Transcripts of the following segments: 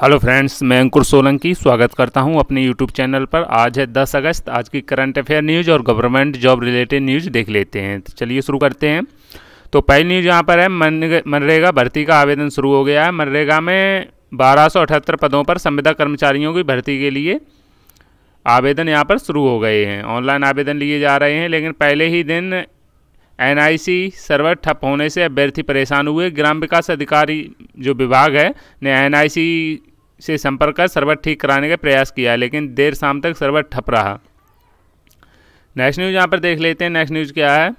hello friends मैं अंकुर सोलंकी स्वागत करता हूं अपने यूट्यूब चैनल पर आज है 10 अगस्त आज की करंट अफेयर न्यूज़ और गवर्नमेंट जॉब रिलेटेड न्यूज़ देख लेते हैं तो चलिए शुरू करते हैं तो पहली न्यूज़ यहां पर है मनरेगा भर्ती का आवेदन शुरू हो गया है मनरेगा में बारह पदों पर संविदा कर्मचारियों की भर्ती के लिए आवेदन यहाँ पर शुरू हो गए हैं ऑनलाइन आवेदन लिए जा रहे हैं लेकिन पहले ही दिन एनआईसी सर्वर ठप होने से अभ्यर्थी परेशान हुए ग्राम विकास अधिकारी जो विभाग है ने एनआईसी से संपर्क कर सर्वर ठीक कराने का प्रयास किया लेकिन देर शाम तक सर्वर ठप रहा नेक्स्ट न्यूज़ यहाँ पर देख लेते हैं नेक्स्ट न्यूज़ क्या है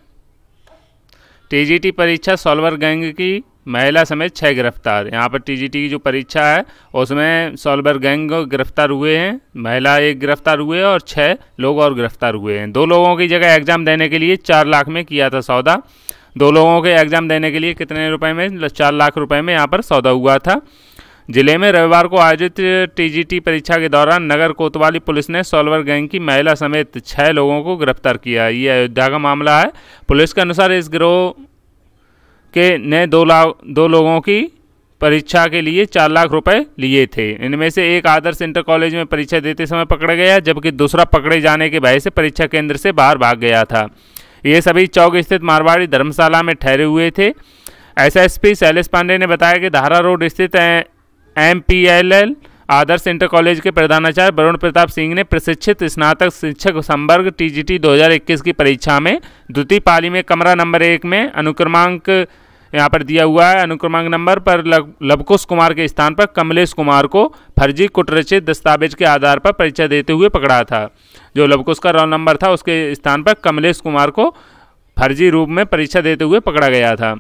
टीजीटी परीक्षा सॉल्वर गैंग की महिला समेत छः गिरफ्तार यहाँ पर टीजीटी की जो परीक्षा है उसमें सॉल्वर गैंग गिरफ्तार हुए हैं महिला एक गिरफ्तार हुए और छः लोग और गिरफ्तार हुए हैं दो लोगों की जगह एग्ज़ाम देने के लिए चार लाख में किया था सौदा दो लोगों के एग्ज़ाम देने के लिए कितने रुपए में चार लाख रुपए में यहाँ पर सौदा हुआ था जिले में रविवार को आयोजित टीजीटी परीक्षा के दौरान नगर कोतवाली पुलिस ने सोलवर गैंग की महिला समेत छः लोगों को गिरफ्तार किया है ये अयोध्या का मामला है पुलिस के अनुसार इस गिरोह के ने दो लाख दो लोगों की परीक्षा के लिए चार लाख रुपए लिए थे इनमें से एक आदर्श इंटर कॉलेज में परीक्षा देते समय पकड़ा गया जबकि दूसरा पकड़े जाने के भय से परीक्षा केंद्र से बाहर भाग गया था ये सभी चौक स्थित मारवाड़ी धर्मशाला में ठहरे हुए थे एसएसपी शैलेश पांडे ने बताया कि धारा रोड स्थित M P L L Adarsh inter college के प्रधानाचार्य वरुण प्रताप सिंह ने प्रशिक्षित स्नातक शिक्षक संवर्ग हज़ार इक्कीस की परीक्षा में द्वितीय पाली में कमरा नंबर एक में अनुक्रमांक यहाँ पर दिया हुआ है अनुक्रमांक नंबर पर लवकुश कुमार के स्थान पर कमलेश कुमार को फर्जी कुटरचित दस्तावेज के आधार पर परीक्षा देते हुए पकड़ा था जो लवकुश का रोल नंबर था उसके स्थान पर कमलेश कुमार को फर्जी रूप में परीक्षा देते हुए पकड़ा गया था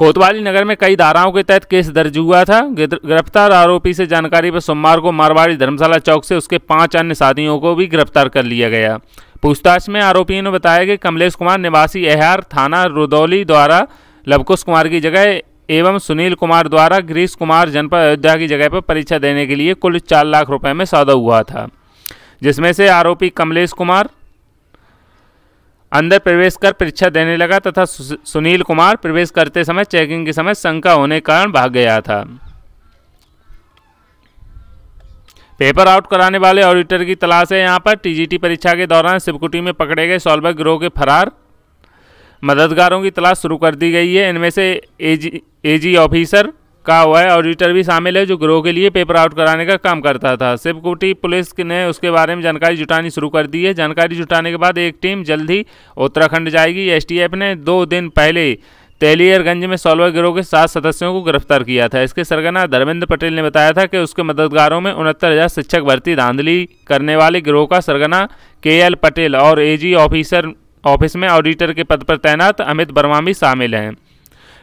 कोतवाली नगर में कई धाराओं के तहत केस दर्ज हुआ था गिरफ्तार आरोपी से जानकारी पर सोमवार को मारवाड़ी धर्मशाला चौक से उसके पांच अन्य साथियों को भी गिरफ्तार कर लिया गया पूछताछ में आरोपियों ने बताया कि कमलेश कुमार निवासी एहार थाना रुदौली द्वारा लवकुश कुमार की जगह एवं सुनील कुमार द्वारा गिरीश कुमार जनपद अयोध्या की जगह पर परीक्षा देने के लिए कुल चार लाख रुपये में सौदा हुआ था जिसमें से आरोपी कमलेश कुमार अंदर प्रवेश कर परीक्षा देने लगा तथा सुनील कुमार प्रवेश करते समय चेकिंग के समय शंका होने के कारण भाग गया था पेपर आउट कराने वाले ऑडिटर की तलाश है यहाँ पर टीजीटी परीक्षा के दौरान शिवकुटी में पकड़े गए सॉल्वर गिरोह के फरार मददगारों की तलाश शुरू कर दी गई है इनमें से एजी एजी ऑफिसर का हुआ है ऑडिटर भी शामिल है जो ग्रोह के लिए पेपर आउट कराने का काम करता था शिवकुटी पुलिस ने उसके बारे में जानकारी जुटानी शुरू कर दी है जानकारी जुटाने के बाद एक टीम जल्द ही उत्तराखंड जाएगी एसटीएफ ने दो दिन पहले तेलियरगंज में सॉल्वर गिरोह के सात सदस्यों को गिरफ्तार किया था इसके सरगना धर्मेंद्र पटेल ने बताया था कि उसके मददगारों में उनहत्तर हज़ार शिक्षक भर्ती धांधली करने वाले गिरोह का सरगना के एल पटेल और एजी ऑफिसर ऑफिस में ऑडिटर के पद पर तैनात अमित वर्मा भी शामिल हैं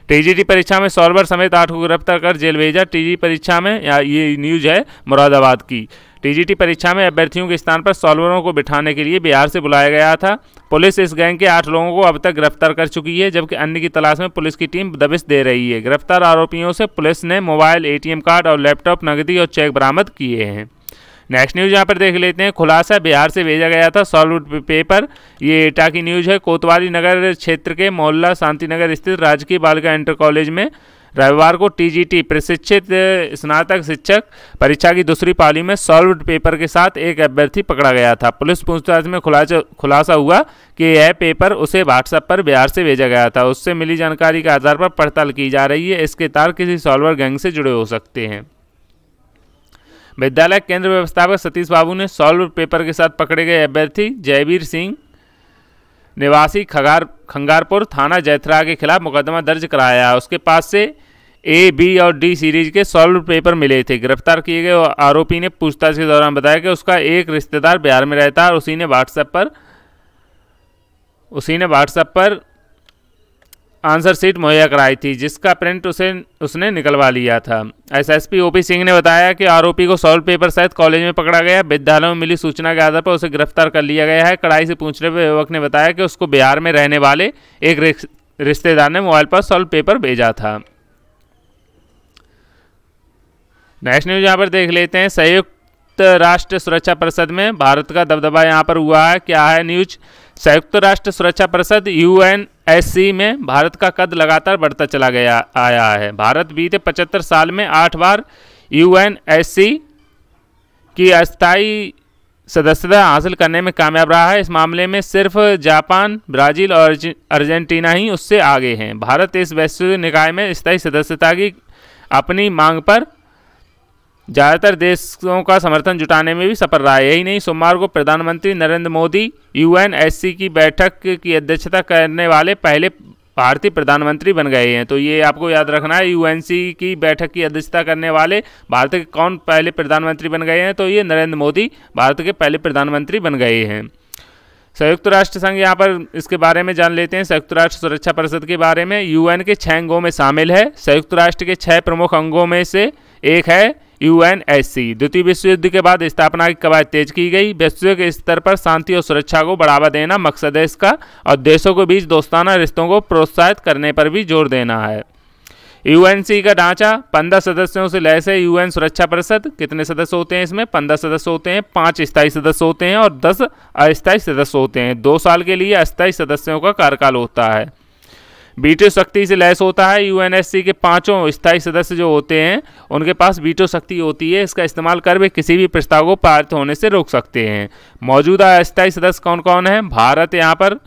टीजीटी परीक्षा में सॉल्वर समेत आठ को गिरफ्तार कर जेल भेजा टीजी परीक्षा में या ये न्यूज़ है मुरादाबाद की टीजीटी परीक्षा में अभ्यर्थियों के स्थान पर सॉल्वरों को बिठाने के लिए बिहार से बुलाया गया था पुलिस इस गैंग के आठ लोगों को अब तक गिरफ्तार कर चुकी है जबकि अन्य की तलाश में पुलिस की टीम दबिश दे रही है गिरफ्तार आरोपियों से पुलिस ने मोबाइल एटीएम कार्ड और लैपटॉप नकदी और चेक बरामद किए हैं नेक्स्ट न्यूज़ यहाँ पर देख लेते हैं खुलासा बिहार से भेजा गया था सॉलिड पेपर ये एटा की न्यूज़ है कोतवाली नगर क्षेत्र के मोहल्ला शांतिनगर स्थित राजकीय बालिका इंटर कॉलेज में रविवार को टीजीटी प्रशिक्षित स्नातक शिक्षक परीक्षा की दूसरी पाली में सॉल्व पेपर के साथ एक अभ्यर्थी पकड़ा गया था पुलिस पूछताछ में खुलासा खुलासा हुआ कि यह पेपर उसे व्हाट्सएप पर बिहार से भेजा गया था उससे मिली जानकारी के आधार पर पड़ताल की जा रही है इसके तार किसी सॉल्वर गैंग से जुड़े हो सकते हैं विद्यालय केंद्र व्यवस्थापक सतीश बाबू ने सॉल्व पेपर के साथ पकड़े गए अभ्यर्थी जयवीर सिंह निवासी खगार खंगारपुर थाना जैथरा के खिलाफ मुकदमा दर्ज कराया उसके पास से ए बी और डी सीरीज के सॉल्व पेपर मिले थे गिरफ्तार किए गए आरोपी ने पूछताछ के दौरान बताया कि उसका एक रिश्तेदार बिहार में रहता है और उसी ने व्हाट्सएप पर उसी ने व्हाट्सएप पर आंसर शीट मुहैया कराई थी जिसका प्रिंट उसे उसने निकलवा लिया था एसएसपी ओपी सिंह ने बताया कि आरोपी को सॉल्व पेपर सहित कॉलेज में पकड़ा गया विद्यालय में मिली सूचना के आधार पर उसे गिरफ्तार कर लिया गया है कड़ाई से पूछने पर युवक ने बताया कि उसको बिहार में रहने वाले एक रिश्तेदार ने मोबाइल पर सॉल्व पेपर भेजा था नेक्स्ट न्यूज यहाँ पर देख लेते हैं संयुक्त राष्ट्र सुरक्षा परिषद में भारत का दबदबा यहाँ पर हुआ है क्या है न्यूज संयुक्त राष्ट्र सुरक्षा परिषद यू में भारत का कद लगातार बढ़ता चला गया आया है भारत बीते पचहत्तर साल में आठ बार यू की अस्थायी सदस्यता हासिल करने में कामयाब रहा है इस मामले में सिर्फ जापान ब्राज़ील और अर्जेंटीना ही उससे आगे हैं भारत इस वैश्विक निकाय में स्थायी सदस्यता की अपनी मांग पर ज़्यादातर देशों का समर्थन जुटाने में भी सफल रहा है यही नहीं सोमवार को प्रधानमंत्री नरेंद्र मोदी यू की बैठक की अध्यक्षता करने वाले पहले भारतीय प्रधानमंत्री बन गए हैं तो ये आपको याद रखना है यूएनसी की बैठक की अध्यक्षता करने वाले भारत के कौन पहले प्रधानमंत्री बन गए हैं तो ये नरेंद्र मोदी भारत के पहले प्रधानमंत्री बन गए हैं संयुक्त राष्ट्र संघ यहाँ पर इसके बारे में जान लेते हैं संयुक्त राष्ट्र सुरक्षा परिषद के बारे में यूएन के छः अंगों में शामिल है संयुक्त राष्ट्र के छः प्रमुख अंगों में से एक है यूएनएससी द्वितीय विश्व युद्ध के बाद स्थापना की कवायद तेज की गई वैश्विक स्तर पर शांति और सुरक्षा को बढ़ावा देना मकसद है इसका और देशों के बीच दोस्ताना रिश्तों को प्रोत्साहित करने पर भी जोर देना है यूएनसी का ढांचा पंद्रह सदस्यों से लैस है यूएन सुरक्षा परिषद कितने सदस्य होते हैं इसमें पंद्रह सदस्य होते हैं पाँच स्थायी सदस्य होते हैं और दस अस्थायी सदस्य होते हैं दो साल के लिए अस्थायी सदस्यों का कार्यकाल होता है बीटो शक्ति से लैस होता है यूएनएससी के पांचों स्थायी सदस्य जो होते हैं उनके पास बीटो शक्ति होती है इसका इस्तेमाल कर वे किसी भी प्रस्ताव को पारित होने से रोक सकते हैं मौजूदा स्थायी सदस्य कौन कौन है भारत यहाँ पर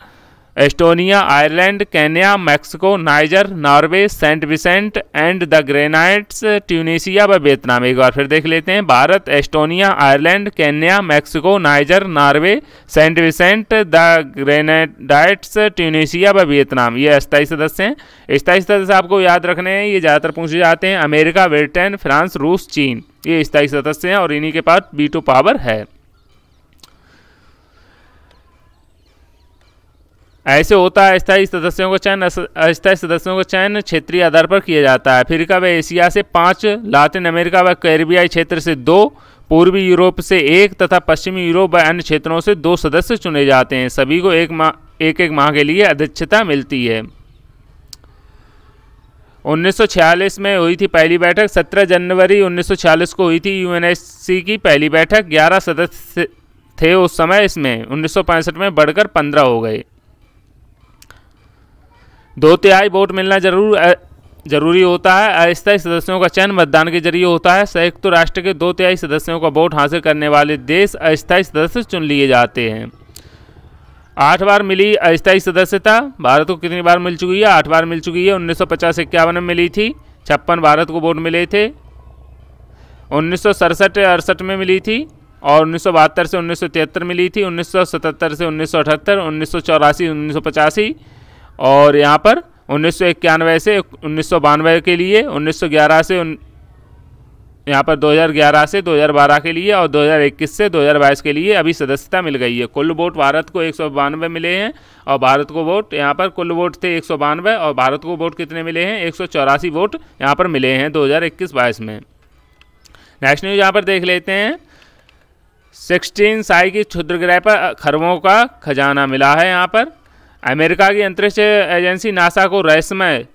Estonia Ireland Kenya Mexico Niger Norway Saint Vincent and the Grenadines Tunisia व वियतनाम एक बार फिर देख लेते हैं Bharat Estonia Ireland Kenya Mexico Niger Norway Saint Vincent the Grenadines Tunisia व वियतनाम ये अस्थाई सदस्य हैं स्थाई सदस्य आपको याद रखने हैं ये ज़्यादातर पूछे जाते हैं अमेरिका ब्रिटेन फ्रांस रूस चीन ये स्थाई सदस्य हैं और इन्हीं के पास टू पावर है ऐसे होता है अस्थायी सदस्यों का चयन अस्थायी सदस्यों का चयन क्षेत्रीय आधार पर किया जाता है अफ्रीका व एशिया से पाँच लातिन अमेरिका व कैरिबियाई क्षेत्र से दो पूर्वी यूरोप से एक तथा पश्चिमी यूरोप व अन्य क्षेत्रों से दो सदस्य चुने जाते हैं सभी को एक माह एक एक माह के लिए अध्यक्षता मिलती है 1946 में हुई थी पहली बैठक 17 जनवरी 1946 को हुई थी यूएनएससी की पहली बैठक 11 सदस्य थे उस समय इसमें 1965 में बढ़कर 15 हो गए दो तिहाई वोट मिलना जरूर जरूरी होता है अस्थायी सदस्यों का चयन मतदान के जरिए होता है संयुक्त राष्ट्र के दो तिहाई सदस्यों का वोट हासिल करने वाले देश अस्थायी सदस्य चुन लिए जाते हैं आठ बार मिली अस्थायी सदस्यता भारत को कितनी बार मिल चुकी है आठ बार मिल चुकी है उन्नीस सौ पचास इक्यावन में मिली थी छप्पन भारत को वोट मिले थे उन्नीस सौ सड़सठ अड़सठ में मिली थी और उन्नीस सौ बहत्तर से उन्नीस सौ तिहत्तर मिली थी उन्नीस सौ सतहत्तर से उन्नीस सौ अठहत्तर उन्नीस सौ चौरासी उन्नीस सौ पचासी और यहाँ पर उन्नीस से उन्नीस के लिए उन्नीस से यहाँ पर 2011 से 2012 के लिए और 2021 से 2022 के लिए अभी सदस्यता मिल गई है कुल वोट भारत को एक मिले हैं और भारत को वोट यहाँ पर कुल वोट थे एक और भारत को वोट कितने मिले हैं एक वोट यहाँ पर मिले हैं 2021-22 में नेक्स्ट न्यूज यहाँ पर देख लेते हैं सिक्सटीन साई की क्षुद्रग्रह पर खरबों का खजाना मिला है यहाँ पर अमेरिका की अंतरिक्ष एजेंसी नासा को रहस्यमय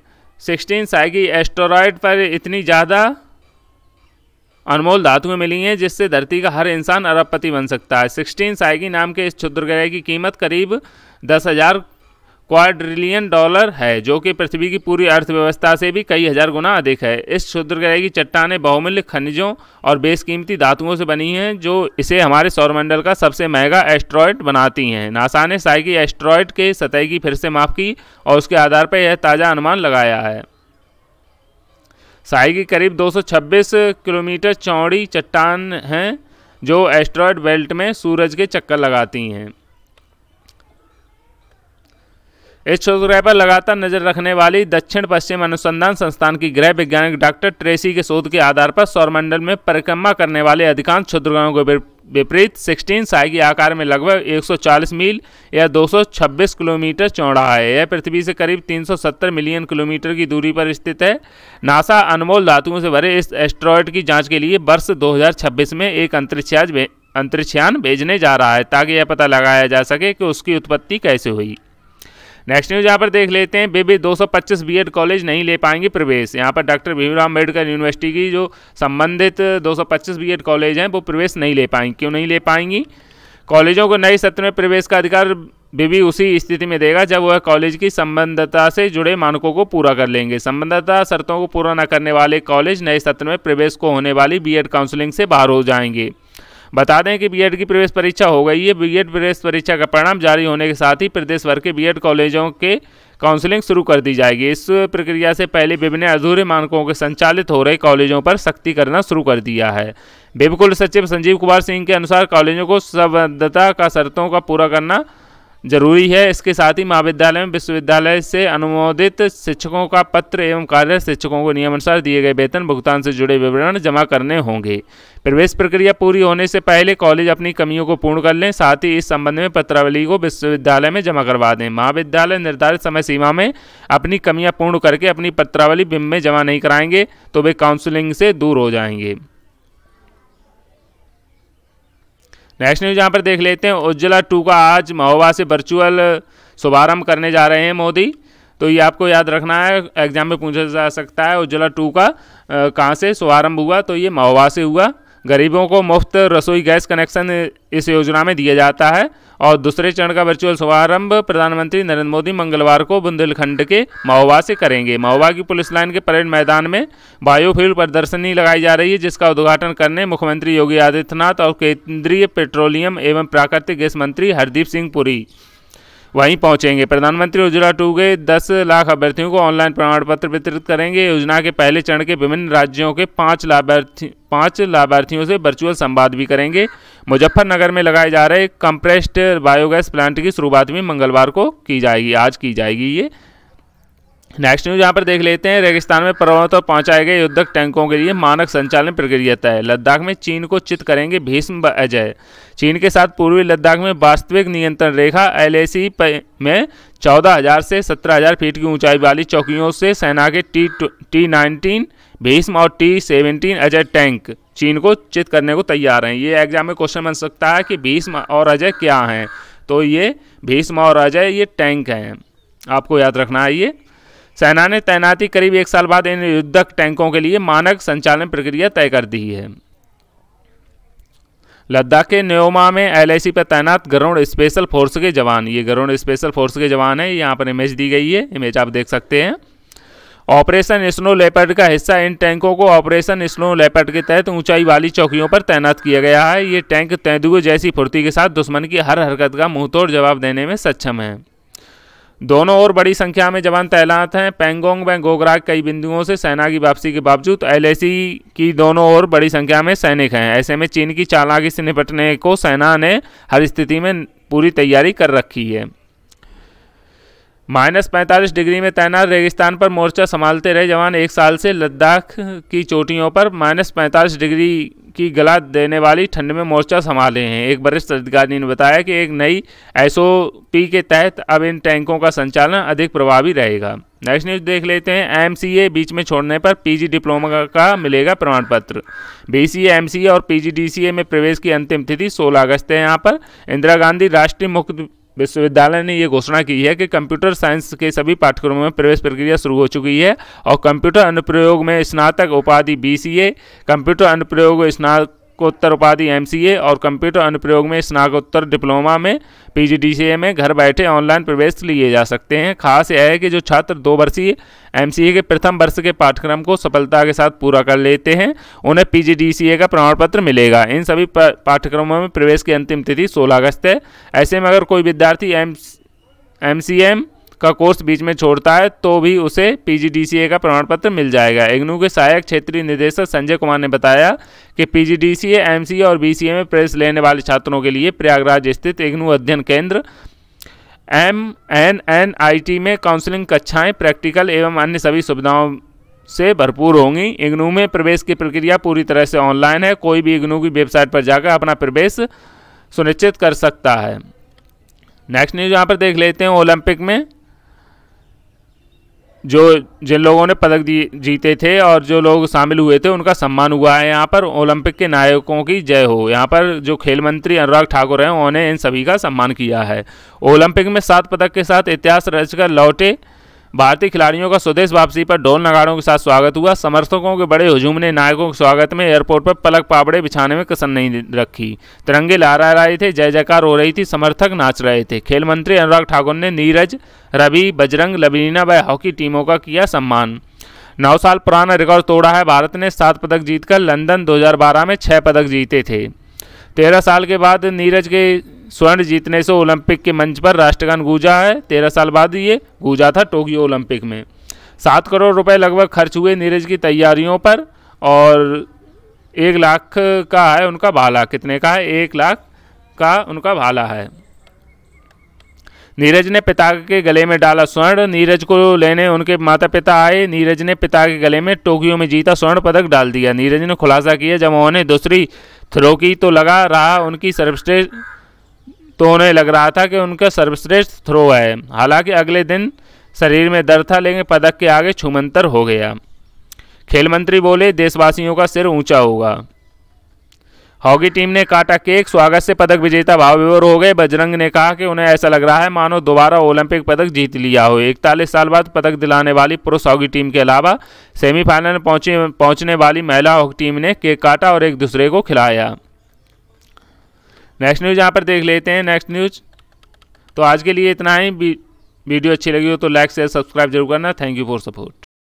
सिक्सटीन साइगी एस्टोरॉयड पर इतनी ज़्यादा अनमोल धातुएं मिली हैं जिससे धरती का हर इंसान अरबपति बन सकता है सिक्सटीन साइगी नाम के इस क्षुद्र ग्रह की कीमत करीब दस हज़ार क्वाड्रिलियन डॉलर है जो कि पृथ्वी की पूरी अर्थव्यवस्था से भी कई हजार गुना अधिक है इस क्षुद्रग्रह की चट्टाने बहुमूल्य खनिजों और बेशकीमती धातुओं से बनी हैं जो इसे हमारे सौरमंडल का सबसे महंगा एस्ट्रॉयड बनाती हैं नासा ने साइकी एस्ट्रॉयड के सतह की फिर से माफ की और उसके आधार पर यह ताज़ा अनुमान लगाया है साई की करीब 226 किलोमीटर चौड़ी चट्टान हैं जो एस्ट्रॉयड बेल्ट में सूरज के चक्कर लगाती हैं इस शोधग्रह पर लगातार नजर रखने वाली दक्षिण पश्चिम अनुसंधान संस्थान की गृह वैज्ञानिक डॉक्टर ट्रेसी के शोध के आधार पर सौरमंडल में परिक्रमा करने वाले अधिकांश क्षुद्रग्रहों के विपरीत 16 साई के आकार में लगभग 140 मील या 226 किलोमीटर चौड़ा है यह पृथ्वी से करीब 370 मिलियन किलोमीटर की दूरी पर स्थित है नासा अनमोल धातुओं से भरे इस एस्ट्रॉयड की जाँच के लिए वर्ष दो में एक अंतरिक्षयान भेजने जा रहा है ताकि यह पता लगाया जा सके कि उसकी उत्पत्ति कैसे हुई नेक्स्ट न्यूज यहाँ पर देख लेते हैं बेबी 225 बीएड कॉलेज नहीं ले पाएंगे प्रवेश यहाँ पर डॉक्टर भीमराव अम्बेडकर यूनिवर्सिटी की जो संबंधित 225 बीएड कॉलेज हैं वो प्रवेश नहीं ले पाएंगे क्यों नहीं ले पाएंगी कॉलेजों को नए सत्र में प्रवेश का अधिकार बीबी उसी स्थिति में देगा जब वह कॉलेज की संबद्धता से जुड़े मानकों को पूरा कर लेंगे संबद्धता शर्तों को पूरा न करने वाले कॉलेज नए सत्र में प्रवेश को होने वाली बी काउंसलिंग से बाहर हो जाएंगे बता दें कि बीएड की प्रवेश परीक्षा हो गई है बीएड प्रवेश परीक्षा का परिणाम जारी होने के साथ ही प्रदेश भर के बीएड कॉलेजों के काउंसलिंग शुरू कर दी जाएगी इस प्रक्रिया से पहले विभिन्न अधूरे मानकों के संचालित हो रहे कॉलेजों पर सख्ती करना शुरू कर दिया है बेबकुल सचिव संजीव कुमार सिंह के अनुसार कॉलेजों को संबद्धता का शर्तों का पूरा करना जरूरी है इसके साथ ही महाविद्यालय में विश्वविद्यालय से अनुमोदित शिक्षकों का पत्र एवं कार्य शिक्षकों को नियमानुसार दिए गए वेतन भुगतान से जुड़े विवरण जमा करने होंगे प्रवेश प्रक्रिया पूरी होने से पहले कॉलेज अपनी कमियों को पूर्ण कर लें साथ ही इस संबंध में पत्रावली को विश्वविद्यालय में जमा करवा दें महाविद्यालय निर्धारित समय सीमा में अपनी कमियाँ पूर्ण करके अपनी पत्रावली बिम में जमा नहीं कराएंगे तो वे काउंसिलिंग से दूर हो जाएंगे नेक्स्ट न्यूज़ यहाँ पर देख लेते हैं उज्ज्वला टू का आज महोबा से वर्चुअल शुभारंभ करने जा रहे हैं मोदी तो ये आपको याद रखना है एग्जाम में पूछा जा सकता है उज्ज्वला टू का कहाँ से शुभारंभ हुआ तो ये महोबा से हुआ गरीबों को मुफ्त रसोई गैस कनेक्शन इस योजना में दिया जाता है और दूसरे चरण का वर्चुअल शुभारंभ प्रधानमंत्री नरेंद्र मोदी मंगलवार को बुंदेलखंड के महोबा से करेंगे महोबा की पुलिस लाइन के परेड मैदान में बायोफ्यूल प्रदर्शनी लगाई जा रही है जिसका उद्घाटन करने मुख्यमंत्री योगी आदित्यनाथ और केंद्रीय पेट्रोलियम एवं प्राकृतिक गैस मंत्री हरदीप सिंह पुरी वहीं पहुंचेंगे प्रधानमंत्री उज्ज्वला टू के दस लाख अभ्यर्थियों को ऑनलाइन प्रमाण पत्र वितरित करेंगे योजना के पहले चरण के विभिन्न राज्यों के पाँच लाभार्थी पाँच लाभार्थियों से वर्चुअल संवाद भी करेंगे मुजफ्फरनगर में लगाए जा रहे कंप्रेस्ड बायोगैस प्लांट की शुरुआत भी मंगलवार को की जाएगी आज की जाएगी ये नेक्स्ट न्यूज यहाँ पर देख लेते हैं रेगिस्तान में पर्वतों पहुंचाए गए युद्धक टैंकों के लिए मानक संचालन प्रक्रिया तय लद्दाख में चीन को चित करेंगे भीष्म अजय चीन के साथ पूर्वी लद्दाख में वास्तविक नियंत्रण रेखा एल में 14,000 से 17,000 फीट की ऊंचाई वाली चौकियों से सेना के टी टी नाइनटीन भीष्म और टी सेवनटीन अजय टैंक चीन को चित करने को तैयार हैं ये एग्जाम में क्वेश्चन बन सकता है कि भीष्म और अजय क्या हैं तो ये भीष्म और अजय ये टैंक हैं आपको याद रखना है ये सेना ने तैनाती करीब एक साल बाद इन युद्धक टैंकों के लिए मानक संचालन प्रक्रिया तय कर दी है लद्दाख के न्योमा में एलआईसी पर तैनात गरुण स्पेशल फोर्स के जवान ये गरुण स्पेशल फोर्स के जवान है यहाँ पर इमेज दी गई है इमेज आप देख सकते हैं ऑपरेशन स्नो लेपर्ड का हिस्सा इन टैंकों को ऑपरेशन स्नो लेपर्ड के तहत ऊंचाई वाली चौकियों पर तैनात किया गया है ये टैंक तेंदुए जैसी फुर्ती के साथ दुश्मन की हर हरकत का मुंहतोड़ जवाब देने में सक्षम है दोनों ओर बड़ी संख्या में जवान तैनात हैं पेंगोंग व गोगराग कई बिंदुओं से सेना की वापसी के बावजूद एलएसी की दोनों ओर बड़ी संख्या में सैनिक हैं ऐसे में चीन की चालाकी से निपटने को सेना ने हर स्थिति में पूरी तैयारी कर रखी है माइनस पैंतालीस डिग्री में तैनात रेगिस्तान पर मोर्चा संभालते रहे जवान एक साल से लद्दाख की चोटियों पर माइनस पैंतालीस डिग्री की गला देने वाली ठंड में मोर्चा संभाले हैं एक वरिष्ठ अधिकारी ने बताया कि एक नई एस के तहत अब इन टैंकों का संचालन अधिक प्रभावी रहेगा नेक्स्ट न्यूज देख लेते हैं एम बीच में छोड़ने पर पीजी डिप्लोमा का मिलेगा प्रमाण पत्र बीसीए एमसीए और पीजीडीसीए में प्रवेश की अंतिम तिथि 16 अगस्त है यहाँ पर इंदिरा गांधी राष्ट्रीय मुक्त विश्वविद्यालय ने यह घोषणा की है कि कंप्यूटर साइंस के सभी पाठ्यक्रमों में प्रवेश प्रक्रिया शुरू हो चुकी है और कंप्यूटर अनुप्रयोग में स्नातक उपाधि बी कंप्यूटर अनुप्रयोग स्नातक स्नातकोत्तर उपाधि एम और कंप्यूटर अनुप्रयोग में स्नातकोत्तर डिप्लोमा में पीजीडीसीए में घर बैठे ऑनलाइन प्रवेश लिए जा सकते हैं खास यह है कि जो छात्र दो वर्षीय एम के प्रथम वर्ष के पाठ्यक्रम को सफलता के साथ पूरा कर लेते हैं उन्हें पीजीडीसीए का प्रमाण पत्र मिलेगा इन सभी पाठ्यक्रमों में प्रवेश की अंतिम तिथि सोलह अगस्त है ऐसे में अगर कोई विद्यार्थी एम एम का कोर्स बीच में छोड़ता है तो भी उसे पीजीडीसीए का प्रमाण पत्र मिल जाएगा इग्नू के सहायक क्षेत्रीय निदेशक संजय कुमार ने बताया कि पीजीडीसीए एमसीए और बीसीए में प्रवेश लेने वाले छात्रों के लिए प्रयागराज स्थित इग्नू अध्ययन केंद्र M N N I T में काउंसलिंग कक्षाएं प्रैक्टिकल एवं अन्य सभी सुविधाओं से भरपूर होंगी इग्नू में प्रवेश की प्रक्रिया पूरी तरह से ऑनलाइन है कोई भी इग्नू की वेबसाइट पर जाकर अपना प्रवेश सुनिश्चित कर सकता है नेक्स्ट न्यूज़ यहाँ पर देख लेते हैं ओलंपिक में जो जिन लोगों ने पदक जीते थे और जो लोग शामिल हुए थे उनका सम्मान हुआ है यहाँ पर ओलंपिक के नायकों की जय हो यहाँ पर जो खेल मंत्री अनुराग ठाकुर हैं उन्होंने इन सभी का सम्मान किया है ओलंपिक में सात पदक के साथ इतिहास रचकर लौटे भारतीय खिलाड़ियों का स्वदेश वापसी पर ढोल नगाड़ों के साथ स्वागत हुआ समर्थकों के बड़े हजूम ने नायकों के स्वागत में एयरपोर्ट पर पलक पापड़े बिछाने में कसर नहीं रखी तिरंगे लहरा रहे थे जय जयकार हो रही थी समर्थक नाच रहे थे खेल मंत्री अनुराग ठाकुर ने नीरज रवि बजरंग लबीना व हॉकी टीमों का किया सम्मान नौ साल पुराना रिकॉर्ड तोड़ा है भारत ने सात पदक जीतकर लंदन 2012 में छः पदक जीते थे तेरह साल के बाद नीरज के स्वर्ण जीतने से ओलंपिक के मंच पर राष्ट्रगान गूंजा है तेरह साल बाद ये गूंजा था टोक्यो ओलंपिक में सात करोड़ रुपए लगभग खर्च हुए नीरज की तैयारियों पर और एक लाख का है उनका भाला कितने का है एक लाख का उनका भाला है नीरज ने पिता के गले में डाला स्वर्ण नीरज को लेने उनके माता पिता आए नीरज ने पिता के गले में टोक्यो में जीता स्वर्ण पदक डाल दिया नीरज ने खुलासा किया जब उन्होंने दूसरी थ्रो की तो लगा रहा उनकी सर्वश्रेष्ठ तो उन्हें लग रहा था कि उनका सर्वश्रेष्ठ थ्रो है हालांकि अगले दिन शरीर में दर्द था लेकिन पदक के आगे छुमंतर हो गया खेल मंत्री बोले देशवासियों का सिर ऊंचा होगा हॉकी टीम ने काटा केक स्वागत से पदक विजेता भाव विवर हो गए बजरंग ने कहा कि उन्हें ऐसा लग रहा है मानो दोबारा ओलंपिक पदक जीत लिया हो इकतालीस साल बाद पदक दिलाने वाली पुरुष हॉकी टीम के अलावा सेमीफाइनल में पहुंचने वाली महिला हॉकी टीम ने केक काटा और एक दूसरे को खिलाया नेक्स्ट न्यूज़ यहाँ पर देख लेते हैं नेक्स्ट न्यूज़ तो आज के लिए इतना ही वीडियो अच्छी लगी हो तो लाइक शेयर सब्सक्राइब जरूर करना थैंक यू फॉर सपोर्ट